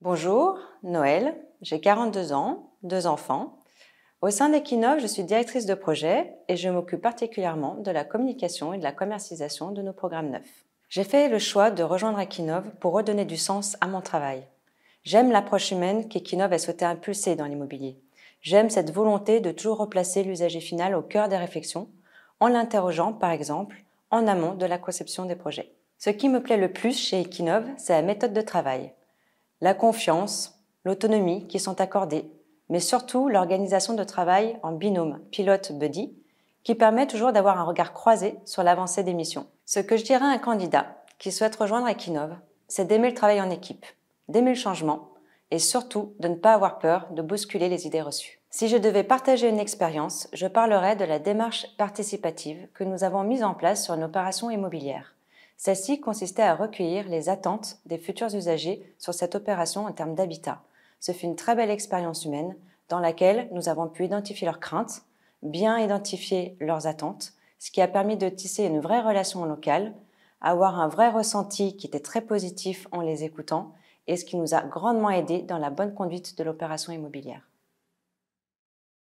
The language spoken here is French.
Bonjour, Noël, j'ai 42 ans, deux enfants. Au sein d'Equinov, je suis directrice de projet et je m'occupe particulièrement de la communication et de la commercialisation de nos programmes neufs. J'ai fait le choix de rejoindre Ekinov pour redonner du sens à mon travail. J'aime l'approche humaine qu'Equinov a souhaité impulser dans l'immobilier. J'aime cette volonté de toujours replacer l'usager final au cœur des réflexions, en l'interrogeant par exemple en amont de la conception des projets. Ce qui me plaît le plus chez Ekinov, c'est la méthode de travail la confiance, l'autonomie qui sont accordées, mais surtout l'organisation de travail en binôme pilote-buddy qui permet toujours d'avoir un regard croisé sur l'avancée des missions. Ce que je dirais à un candidat qui souhaite rejoindre Equinov, c'est d'aimer le travail en équipe, d'aimer le changement et surtout de ne pas avoir peur de bousculer les idées reçues. Si je devais partager une expérience, je parlerais de la démarche participative que nous avons mise en place sur une opération immobilière. Celle-ci consistait à recueillir les attentes des futurs usagers sur cette opération en termes d'habitat. Ce fut une très belle expérience humaine dans laquelle nous avons pu identifier leurs craintes, bien identifier leurs attentes, ce qui a permis de tisser une vraie relation locale, avoir un vrai ressenti qui était très positif en les écoutant et ce qui nous a grandement aidé dans la bonne conduite de l'opération immobilière.